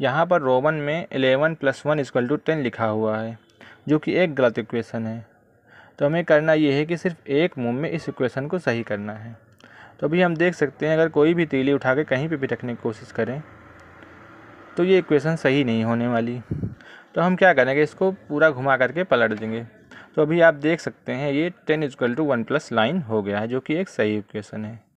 यहाँ पर रोमन में eleven plus one equal to ten लिखा हुआ है जो कि एक गलत इक्वेशन है तो हमें करना ये है कि सिर्फ एक मूव में इस इक्वेशन को सही करना है तो अभी हम देख सकते हैं अगर कोई भी तीली उठा के कहीं पर भी रखने की कोशिश करें तो ये इक्वेशन सही नहीं होने वाली तो हम क्या करेंगे इसको पूरा घुमा करके पलट देंगे तो अभी आप देख सकते हैं ये ten equal to one plus line हो गया है जो कि एक सही इक्वेशन है